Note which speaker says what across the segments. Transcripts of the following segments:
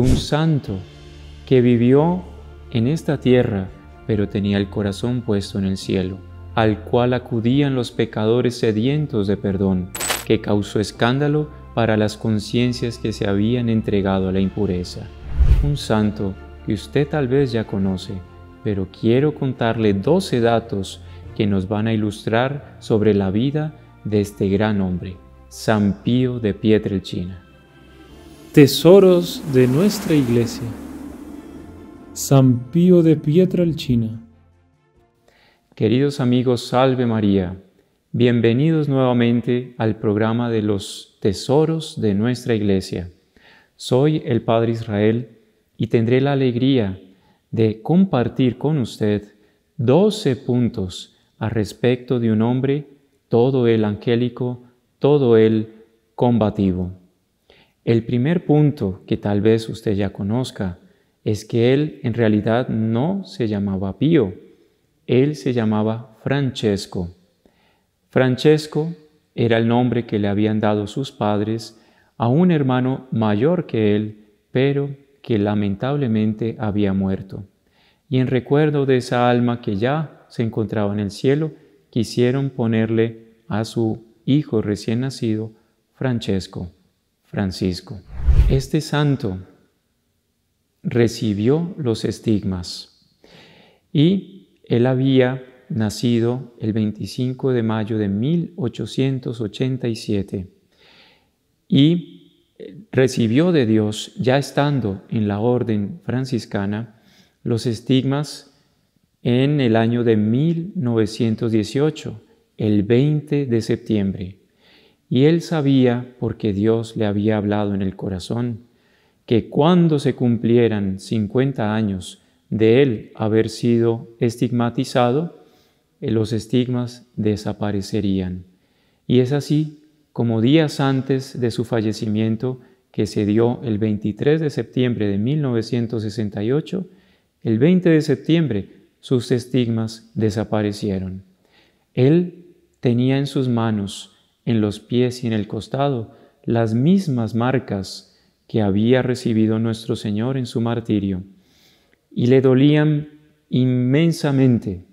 Speaker 1: un santo que vivió en esta tierra, pero tenía el corazón puesto en el cielo, al cual acudían los pecadores sedientos de perdón, que causó escándalo para las conciencias que se habían entregado a la impureza. Un santo que usted tal vez ya conoce, pero quiero contarle 12 datos que nos van a ilustrar sobre la vida de este gran hombre, San Pío de Pietrelcina. Tesoros de nuestra Iglesia. San Pío de China. Queridos amigos, salve María. Bienvenidos nuevamente al programa de los tesoros de nuestra Iglesia. Soy el Padre Israel y tendré la alegría de compartir con usted 12 puntos a respecto de un hombre todo el angélico, todo el combativo. El primer punto que tal vez usted ya conozca es que él en realidad no se llamaba Pío, él se llamaba Francesco. Francesco era el nombre que le habían dado sus padres a un hermano mayor que él, pero que lamentablemente había muerto. Y en recuerdo de esa alma que ya se encontraba en el cielo, quisieron ponerle a su hijo recién nacido, Francesco. Francisco. Este santo recibió los estigmas y él había nacido el 25 de mayo de 1887 y eh, recibió de Dios, ya estando en la orden franciscana, los estigmas en el año de 1918, el 20 de septiembre. Y él sabía, porque Dios le había hablado en el corazón, que cuando se cumplieran 50 años de él haber sido estigmatizado, eh, los estigmas desaparecerían. Y es así como días antes de su fallecimiento, que se dio el 23 de septiembre de 1968, el 20 de septiembre sus estigmas desaparecieron. Él tenía en sus manos en los pies y en el costado las mismas marcas que había recibido nuestro Señor en su martirio, y le dolían inmensamente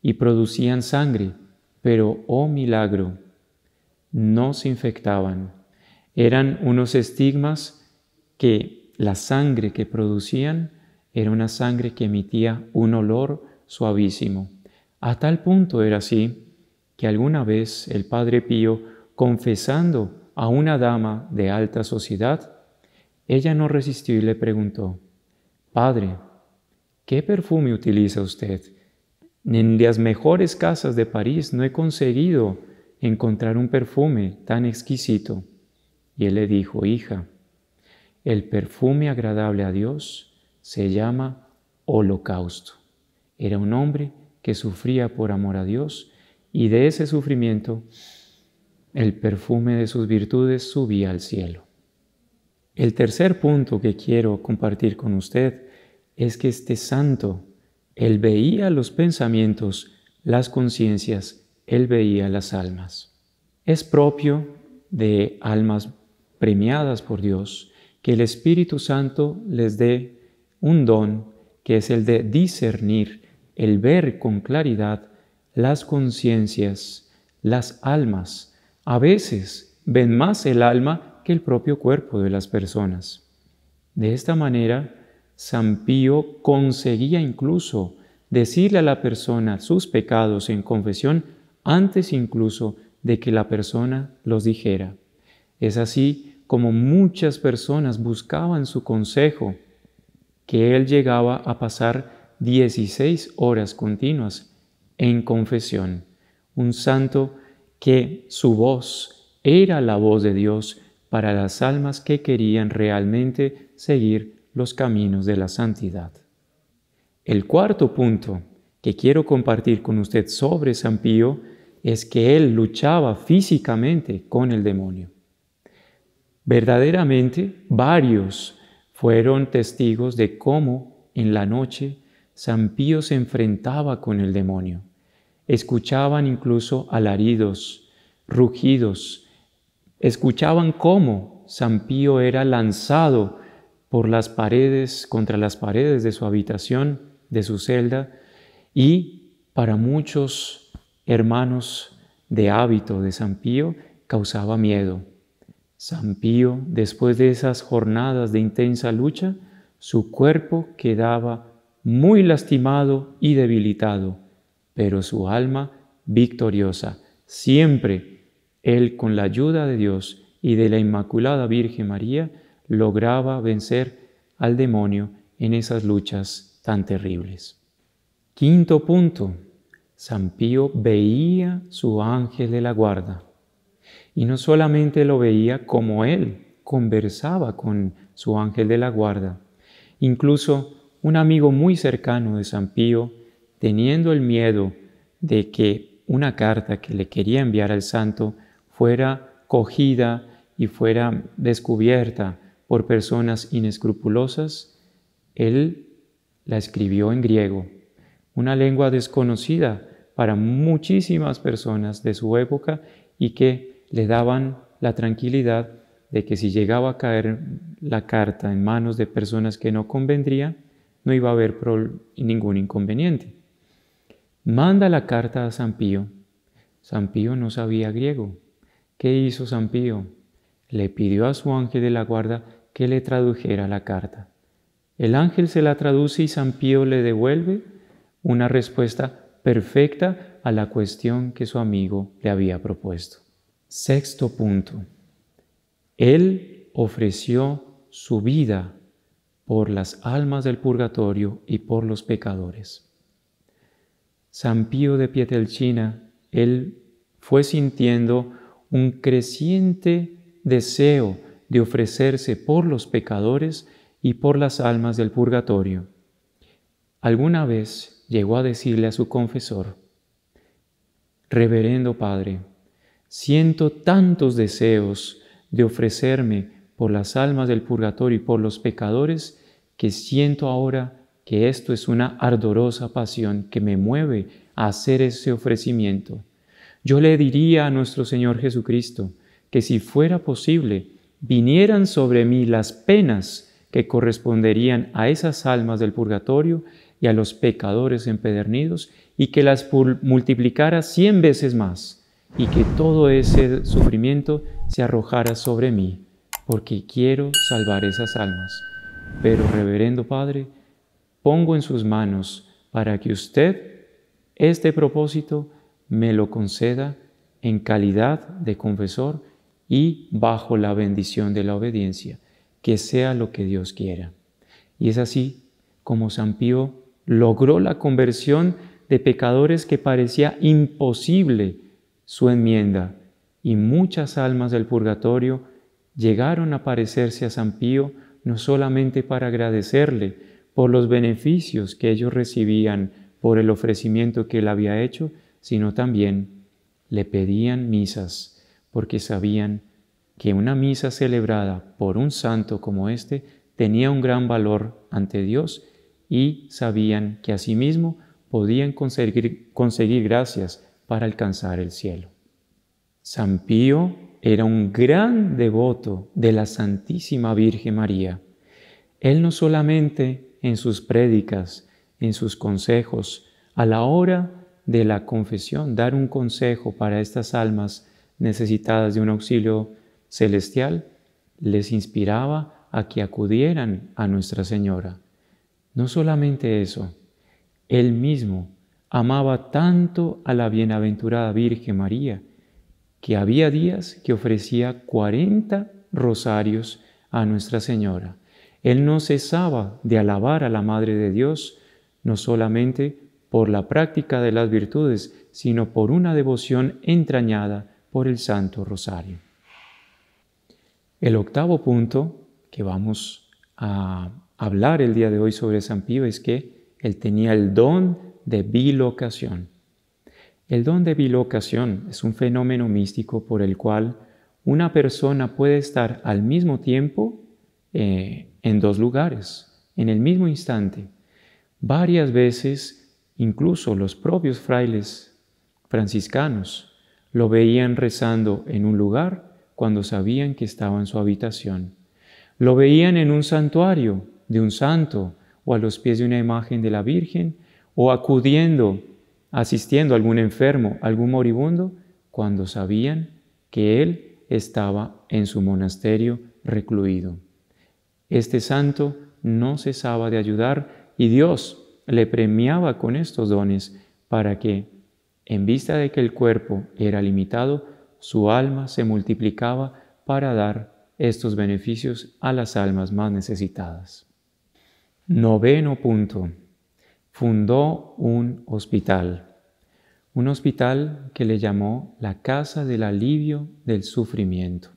Speaker 1: y producían sangre, pero, oh milagro, no se infectaban. Eran unos estigmas que la sangre que producían era una sangre que emitía un olor suavísimo. A tal punto era así que alguna vez el Padre Pío confesando a una dama de alta sociedad, ella no resistió y le preguntó, Padre, ¿qué perfume utiliza usted? En las mejores casas de París no he conseguido encontrar un perfume tan exquisito. Y él le dijo, Hija, el perfume agradable a Dios se llama holocausto. Era un hombre que sufría por amor a Dios y de ese sufrimiento el perfume de sus virtudes subía al cielo. El tercer punto que quiero compartir con usted es que este santo, él veía los pensamientos, las conciencias, él veía las almas. Es propio de almas premiadas por Dios que el Espíritu Santo les dé un don que es el de discernir, el ver con claridad las conciencias, las almas, a veces ven más el alma que el propio cuerpo de las personas. De esta manera, San Pío conseguía incluso decirle a la persona sus pecados en confesión antes incluso de que la persona los dijera. Es así como muchas personas buscaban su consejo, que él llegaba a pasar 16 horas continuas en confesión, un santo que su voz era la voz de Dios para las almas que querían realmente seguir los caminos de la santidad. El cuarto punto que quiero compartir con usted sobre San Pío es que él luchaba físicamente con el demonio. Verdaderamente, varios fueron testigos de cómo en la noche San Pío se enfrentaba con el demonio escuchaban incluso alaridos, rugidos, escuchaban cómo San Pío era lanzado por las paredes, contra las paredes de su habitación, de su celda, y para muchos hermanos de hábito de San Pío causaba miedo. San Pío, después de esas jornadas de intensa lucha, su cuerpo quedaba muy lastimado y debilitado pero su alma victoriosa, siempre él con la ayuda de Dios y de la Inmaculada Virgen María lograba vencer al demonio en esas luchas tan terribles. Quinto punto, San Pío veía su ángel de la guarda y no solamente lo veía como él conversaba con su ángel de la guarda, incluso un amigo muy cercano de San Pío, teniendo el miedo de que una carta que le quería enviar al santo fuera cogida y fuera descubierta por personas inescrupulosas, él la escribió en griego, una lengua desconocida para muchísimas personas de su época y que le daban la tranquilidad de que si llegaba a caer la carta en manos de personas que no convendría, no iba a haber ningún inconveniente. Manda la carta a San Pío. San Pío no sabía griego. ¿Qué hizo San Pío? Le pidió a su ángel de la guarda que le tradujera la carta. El ángel se la traduce y San Pío le devuelve una respuesta perfecta a la cuestión que su amigo le había propuesto. Sexto punto. Él ofreció su vida por las almas del purgatorio y por los pecadores. San Pío de Pietelchina, él fue sintiendo un creciente deseo de ofrecerse por los pecadores y por las almas del purgatorio. Alguna vez llegó a decirle a su confesor, Reverendo Padre, siento tantos deseos de ofrecerme por las almas del purgatorio y por los pecadores que siento ahora que esto es una ardorosa pasión que me mueve a hacer ese ofrecimiento. Yo le diría a nuestro Señor Jesucristo que si fuera posible, vinieran sobre mí las penas que corresponderían a esas almas del purgatorio y a los pecadores empedernidos, y que las multiplicara cien veces más, y que todo ese sufrimiento se arrojara sobre mí, porque quiero salvar esas almas. Pero, reverendo Padre, pongo en sus manos para que usted este propósito me lo conceda en calidad de confesor y bajo la bendición de la obediencia, que sea lo que Dios quiera. Y es así como San Pío logró la conversión de pecadores que parecía imposible su enmienda, y muchas almas del purgatorio llegaron a parecerse a San Pío no solamente para agradecerle, por los beneficios que ellos recibían por el ofrecimiento que él había hecho, sino también le pedían misas, porque sabían que una misa celebrada por un santo como este tenía un gran valor ante Dios y sabían que asimismo podían conseguir, conseguir gracias para alcanzar el cielo. San Pío era un gran devoto de la Santísima Virgen María. Él no solamente en sus prédicas, en sus consejos, a la hora de la confesión, dar un consejo para estas almas necesitadas de un auxilio celestial, les inspiraba a que acudieran a Nuestra Señora. No solamente eso, él mismo amaba tanto a la bienaventurada Virgen María, que había días que ofrecía 40 rosarios a Nuestra Señora. Él no cesaba de alabar a la Madre de Dios, no solamente por la práctica de las virtudes, sino por una devoción entrañada por el Santo Rosario. El octavo punto que vamos a hablar el día de hoy sobre San Pío es que él tenía el don de bilocación. El don de bilocación es un fenómeno místico por el cual una persona puede estar al mismo tiempo eh, en dos lugares, en el mismo instante. Varias veces, incluso los propios frailes franciscanos lo veían rezando en un lugar cuando sabían que estaba en su habitación. Lo veían en un santuario de un santo o a los pies de una imagen de la Virgen o acudiendo, asistiendo a algún enfermo, algún moribundo, cuando sabían que él estaba en su monasterio recluido. Este santo no cesaba de ayudar y Dios le premiaba con estos dones para que, en vista de que el cuerpo era limitado, su alma se multiplicaba para dar estos beneficios a las almas más necesitadas. Noveno punto. Fundó un hospital. Un hospital que le llamó la Casa del Alivio del Sufrimiento.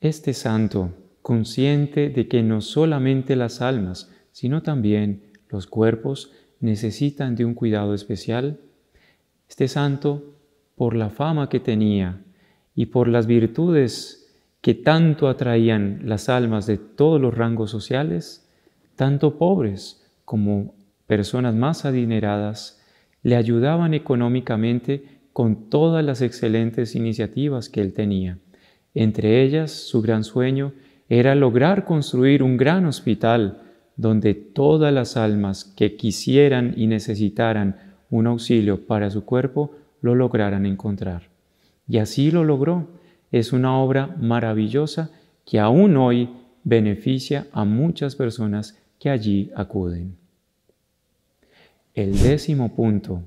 Speaker 1: Este santo consciente de que no solamente las almas, sino también los cuerpos necesitan de un cuidado especial? Este santo, por la fama que tenía y por las virtudes que tanto atraían las almas de todos los rangos sociales, tanto pobres como personas más adineradas, le ayudaban económicamente con todas las excelentes iniciativas que él tenía, entre ellas su gran sueño era lograr construir un gran hospital donde todas las almas que quisieran y necesitaran un auxilio para su cuerpo lo lograran encontrar. Y así lo logró. Es una obra maravillosa que aún hoy beneficia a muchas personas que allí acuden. El décimo punto.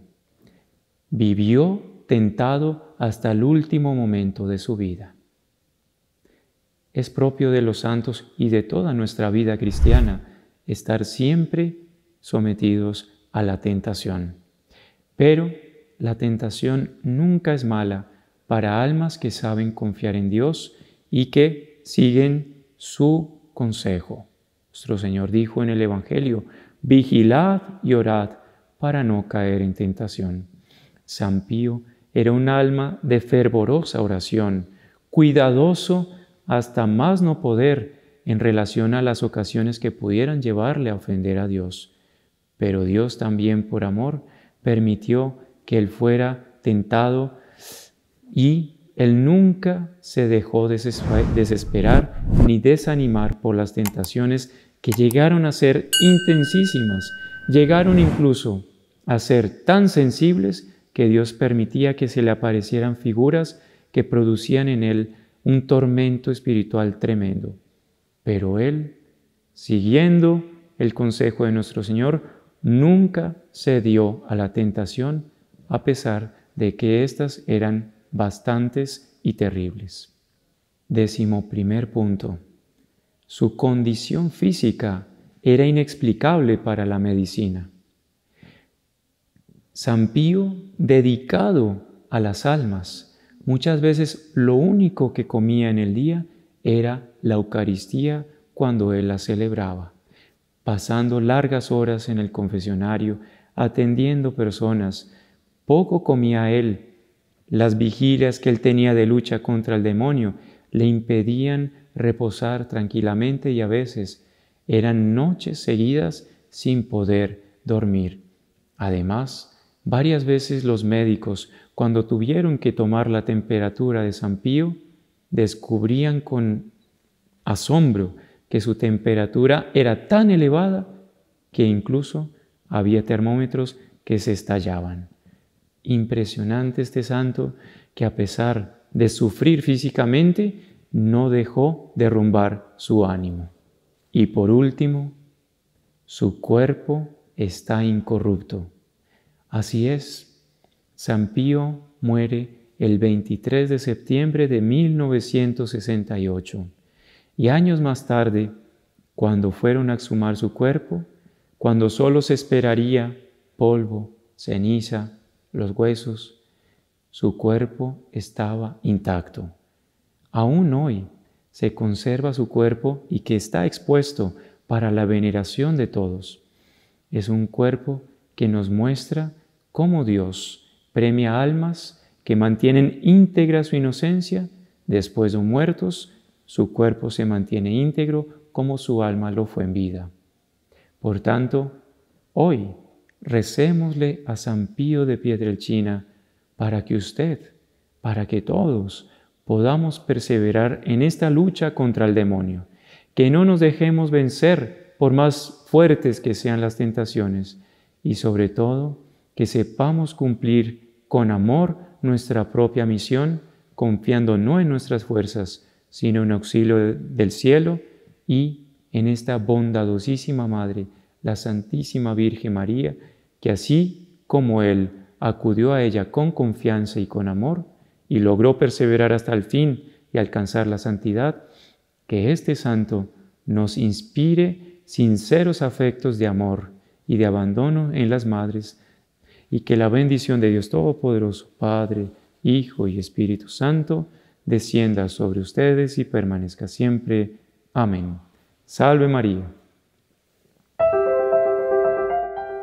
Speaker 1: Vivió tentado hasta el último momento de su vida. Es propio de los santos y de toda nuestra vida cristiana estar siempre sometidos a la tentación. Pero la tentación nunca es mala para almas que saben confiar en Dios y que siguen su consejo. Nuestro Señor dijo en el Evangelio, vigilad y orad para no caer en tentación. San Pío era un alma de fervorosa oración, cuidadoso hasta más no poder en relación a las ocasiones que pudieran llevarle a ofender a Dios. Pero Dios también por amor permitió que él fuera tentado y él nunca se dejó desesperar ni desanimar por las tentaciones que llegaron a ser intensísimas, llegaron incluso a ser tan sensibles que Dios permitía que se le aparecieran figuras que producían en él un tormento espiritual tremendo. Pero él, siguiendo el consejo de nuestro Señor, nunca cedió a la tentación, a pesar de que éstas eran bastantes y terribles. Décimo primer punto. Su condición física era inexplicable para la medicina. San Pío, dedicado a las almas, Muchas veces lo único que comía en el día era la Eucaristía cuando él la celebraba, pasando largas horas en el confesionario, atendiendo personas. Poco comía él. Las vigilias que él tenía de lucha contra el demonio le impedían reposar tranquilamente y a veces eran noches seguidas sin poder dormir. Además, varias veces los médicos cuando tuvieron que tomar la temperatura de San Pío, descubrían con asombro que su temperatura era tan elevada que incluso había termómetros que se estallaban. Impresionante este santo que a pesar de sufrir físicamente, no dejó derrumbar su ánimo. Y por último, su cuerpo está incorrupto. Así es, San Pío muere el 23 de septiembre de 1968 y años más tarde, cuando fueron a exhumar su cuerpo, cuando solo se esperaría polvo, ceniza, los huesos, su cuerpo estaba intacto. Aún hoy se conserva su cuerpo y que está expuesto para la veneración de todos. Es un cuerpo que nos muestra cómo Dios premia almas que mantienen íntegra su inocencia, después de muertos, su cuerpo se mantiene íntegro como su alma lo fue en vida. Por tanto, hoy recémosle a San Pío de China para que usted, para que todos podamos perseverar en esta lucha contra el demonio, que no nos dejemos vencer por más fuertes que sean las tentaciones y sobre todo, que sepamos cumplir con amor nuestra propia misión, confiando no en nuestras fuerzas, sino en auxilio del cielo y en esta bondadosísima Madre, la Santísima Virgen María, que así como Él acudió a ella con confianza y con amor, y logró perseverar hasta el fin y alcanzar la santidad, que este santo nos inspire sinceros afectos de amor y de abandono en las madres y que la bendición de Dios Todopoderoso, Padre, Hijo y Espíritu Santo, descienda sobre ustedes y permanezca siempre. Amén. Salve María.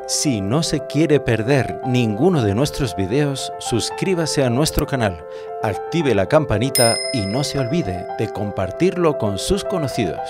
Speaker 1: Si no se quiere perder ninguno de nuestros videos, suscríbase a nuestro canal, active la campanita y no se olvide de compartirlo con sus conocidos.